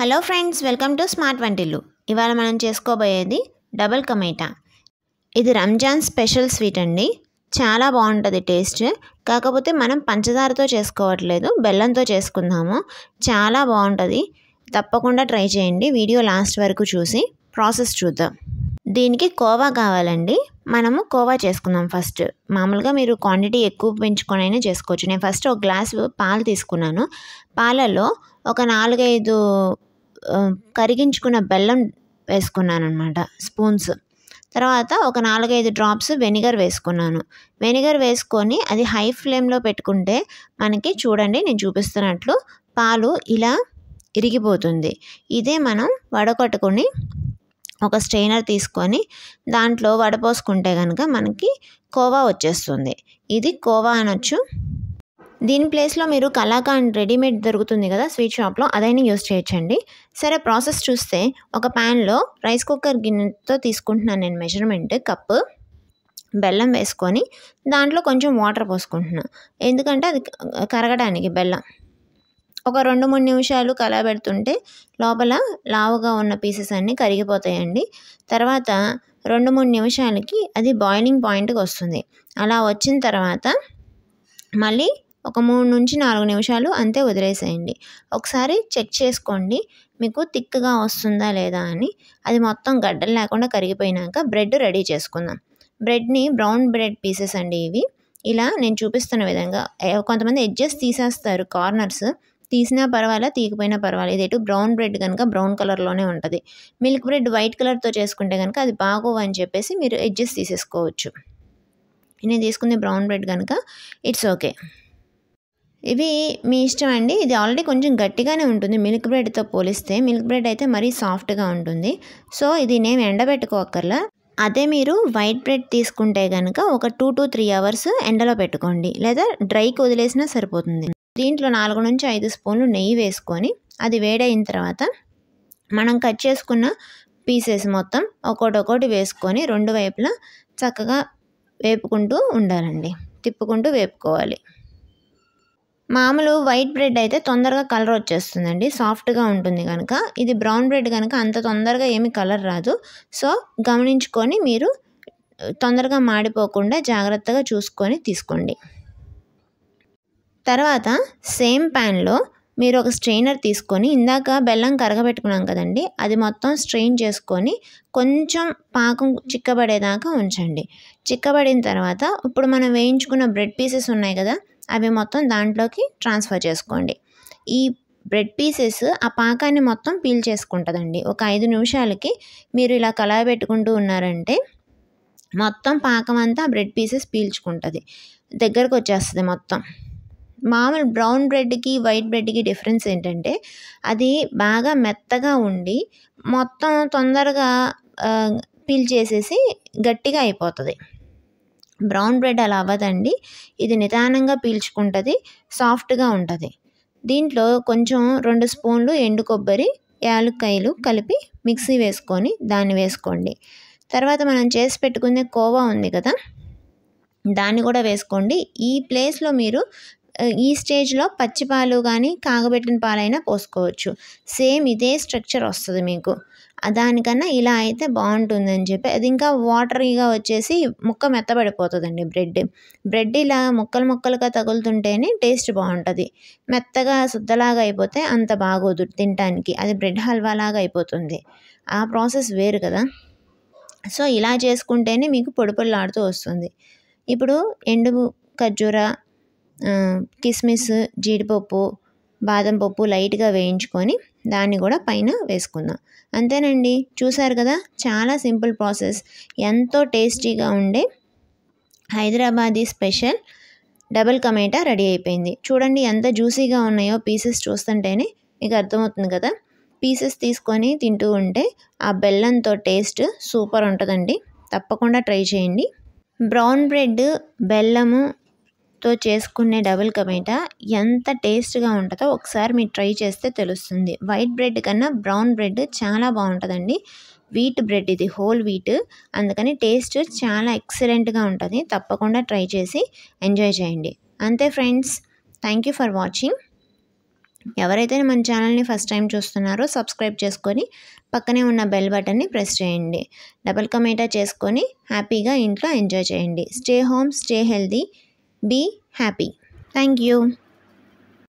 Hello friends welcome to smart వంటిల్లు ఇవాళ మనం చేసుకోబోయేది డబుల్ కమేటా ఇది రంజాన్ స్పెషల్ స్వీట్ అండి చాలా బాగుంటుంది టేస్ట్ కాకపోతే మనం పంచదారతో చేసుకోవట్లేదు బెల్లంతో చేసుకుందాము చాలా బాగుంటుంది తప్పకుండా ట్రై చేయండి వీడియో లాస్ట్ వరకు చూసి ప్రాసెస్ చూద్దాం దీనికి కోవా కావాలండి మనము కోవా చేసుకుందాం ఫస్ట్ మామూలుగా మీరు క్వాంటిటీ ఎక్కువ పెంచుకొని అయినా చేసుకోవచ్చు నేను ఫస్ట్ ఒక గ్లాస్ పాలు తీసుకున్నాను పాలలో ఒక నాలుగైదు కరిగించుకున్న బెల్లం వేసుకున్నాను అనమాట స్పూన్స్ తర్వాత ఒక నాలుగైదు డ్రాప్స్ వెనిగర్ వేసుకున్నాను వెనిగర్ వేసుకొని అది హై ఫ్లేమ్లో పెట్టుకుంటే మనకి చూడండి నేను చూపిస్తున్నట్లు పాలు ఇలా ఇరిగిపోతుంది ఇదే మనం వడకట్టుకొని ఒక స్ట్రెయినర్ తీసుకొని దాంట్లో వడపోసుకుంటే కనుక మనకి కోవా వచ్చేస్తుంది ఇది కోవా అనొచ్చు దీని ప్లేస్లో మీరు కలాకాండ్ రెడీమేడ్ దొరుకుతుంది కదా స్వీట్ షాప్లో అదైనా యూస్ చేయొచ్చండి సరే ప్రాసెస్ చూస్తే ఒక ప్యాన్లో రైస్ కుక్కర్ గిన్నెతో తీసుకుంటున్నాను నేను మెజర్మెంట్ కప్పు బెల్లం వేసుకొని దాంట్లో కొంచెం వాటర్ పోసుకుంటున్నాను ఎందుకంటే అది కరగడానికి బెల్లం ఒక రెండు మూడు నిమిషాలు కలబెడుతుంటే లోపల లావుగా ఉన్న పీసెస్ అన్నీ కరిగిపోతాయండి తర్వాత రెండు మూడు నిమిషాలకి అది బాయిలింగ్ పాయింట్కి వస్తుంది అలా వచ్చిన తర్వాత మళ్ళీ ఒక మూడు నుంచి నాలుగు నిమిషాలు అంతే వదిలేసేయండి ఒకసారి చెక్ చేసుకోండి మీకు థిక్గా వస్తుందా లేదా అని అది మొత్తం గడ్డలు లేకుండా కరిగిపోయినాక బ్రెడ్ రెడీ చేసుకుందాం బ్రెడ్ని బ్రౌన్ బ్రెడ్ పీసెస్ అండి ఇవి ఇలా నేను చూపిస్తున్న విధంగా కొంతమంది ఎడ్జెస్ తీసేస్తారు కార్నర్స్ తీసినా పర్వాలే తీయకపోయినా పర్వాలేదు ఇది ఎటు బ్రౌన్ బ్రెడ్ కనుక బ్రౌన్ కలర్లోనే ఉంటుంది మిల్క్ బ్రెడ్ వైట్ కలర్తో చేసుకుంటే కనుక అది బాగోవు అని చెప్పేసి మీరు ఎడ్జెస్ తీసేసుకోవచ్చు నేను తీసుకునే బ్రౌన్ బ్రెడ్ కనుక ఇట్స్ ఓకే ఇవి మీ ఇష్టం అండి ఇది ఆల్రెడీ కొంచెం గట్టిగానే ఉంటుంది మిల్క్ బ్రెడ్తో పోలిస్తే మిల్క్ బ్రెడ్ అయితే మరీ సాఫ్ట్గా ఉంటుంది సో ఇది నేను ఎండబెట్టుకోకర్లా అదే మీరు వైట్ బ్రెడ్ తీసుకుంటే కనుక ఒక టూ టు త్రీ అవర్స్ ఎండలో పెట్టుకోండి లేదా డ్రైకి వదిలేసినా సరిపోతుంది దీంట్లో నాలుగు నుంచి ఐదు స్పూన్లు నెయ్యి వేసుకొని అది వేడైన తర్వాత మనం కట్ చేసుకున్న పీసెస్ మొత్తం ఒక్కొక్కటి వేసుకొని రెండు వైపులా చక్కగా వేపుకుంటూ ఉండాలండి తిప్పుకుంటూ వేపుకోవాలి మామూలు వైట్ బ్రెడ్ అయితే తొందరగా కలర్ వచ్చేస్తుందండి సాఫ్ట్గా ఉంటుంది కనుక ఇది బ్రౌన్ బ్రెడ్ కనుక అంత తొందరగా ఏమి కలర్ రాదు సో గమనించుకొని మీరు తొందరగా మాడిపోకుండా జాగ్రత్తగా చూసుకొని తీసుకోండి తర్వాత సేమ్ ప్యాన్లో మీరు ఒక స్ట్రెయినర్ తీసుకొని ఇందాక బెల్లం కరగబెట్టుకున్నాం కదండి అది మొత్తం స్ట్రెయిన్ చేసుకొని కొంచెం పాకం చిక్కబడేదాకా ఉంచండి చిక్కబడిన తర్వాత ఇప్పుడు మనం వేయించుకున్న బ్రెడ్ పీసెస్ ఉన్నాయి కదా అవి మొత్తం దాంట్లోకి ట్రాన్స్ఫర్ చేసుకోండి ఈ బ్రెడ్ పీసెస్ ఆ పాకాన్ని మొత్తం పీల్ చేసుకుంటుందండి ఒక ఐదు నిమిషాలకి మీరు ఇలా కలవబెట్టుకుంటూ ఉన్నారంటే మొత్తం పాకం అంతా బ్రెడ్ పీసెస్ పీల్చుకుంటుంది దగ్గరకు వచ్చేస్తుంది మొత్తం మామూలు బ్రౌన్ బ్రెడ్కి వైట్ బ్రెడ్కి డిఫరెన్స్ ఏంటంటే అది బాగా మెత్తగా ఉండి మొత్తం తొందరగా పీల్చేసేసి గట్టిగా అయిపోతుంది బ్రౌన్ బ్రెడ్ అలా అవ్వదండి ఇది నిదానంగా పీల్చుకుంటుంది సాఫ్ట్గా ఉంటుంది దీంట్లో కొంచెం రెండు స్పూన్లు ఎండు కొబ్బరి యాలక్కాయలు కలిపి మిక్సీ వేసుకొని దాన్ని వేసుకోండి తర్వాత మనం చేసి పెట్టుకునే కోవా ఉంది కదా దాన్ని కూడా వేసుకోండి ఈ ప్లేస్లో మీరు ఈ స్టేజ్లో పచ్చి పాలు కానీ కాగబెట్టిన పాలైనా పోసుకోవచ్చు సేమ్ ఇదే స్ట్రక్చర్ వస్తుంది మీకు దానికన్నా ఇలా అయితే బాగుంటుందని చెప్పి అది ఇంకా వాటరీగా వచ్చేసి ముక్క మెత్తబడిపోతుందండి బ్రెడ్ బ్రెడ్ ఇలా ముక్కలు ముక్కలుగా తగులుతుంటేనే టేస్ట్ బాగుంటుంది మెత్తగా శుద్ధలాగా అయిపోతే అంత బాగోదు తినటానికి అది బ్రెడ్ హల్వా లాగా అయిపోతుంది ఆ ప్రాసెస్ వేరు కదా సో ఇలా చేసుకుంటేనే మీకు పొడి పొడిలాడుతూ వస్తుంది ఇప్పుడు ఎండు ఖర్జూర కిస్మిస్ జీడిపప్పు బాదం పప్పు లైట్గా వేయించుకొని దాన్ని కూడా పైన వేసుకుందాం అంతేనండి చూసారు కదా చాలా సింపుల్ ప్రాసెస్ ఎంతో టేస్టీగా ఉండే హైదరాబాదీ స్పెషల్ డబుల్ కమేటా రెడీ అయిపోయింది చూడండి ఎంత జ్యూసీగా ఉన్నాయో పీసెస్ చూస్తుంటేనే మీకు అర్థమవుతుంది కదా పీసెస్ తీసుకొని తింటూ ఉంటే ఆ బెల్లంతో టేస్ట్ సూపర్ ఉంటుందండి తప్పకుండా ట్రై చేయండి బ్రౌన్ బ్రెడ్ బెల్లము తో చేసుకునే డబుల్ కమేటా ఎంత టేస్ట్గా ఉంటుందో ఒకసారి మీరు ట్రై చేస్తే తెలుస్తుంది వైట్ బ్రెడ్ కన్నా బ్రౌన్ బ్రెడ్ చాలా బాగుంటుందండి వీట్ బ్రెడ్ ఇది హోల్ వీట్ అందుకని టేస్ట్ చాలా ఎక్సలెంట్గా ఉంటుంది తప్పకుండా ట్రై చేసి ఎంజాయ్ చేయండి అంతే friends thank you for watching ఎవరైతే మన ఛానల్ని ఫస్ట్ టైం చూస్తున్నారో సబ్స్క్రైబ్ చేసుకొని పక్కనే ఉన్న బెల్ బటన్ని ప్రెస్ చేయండి డబల్ కమేటా చేసుకొని హ్యాపీగా ఇంట్లో ఎంజాయ్ చేయండి stay home stay healthy Be happy. Thank you.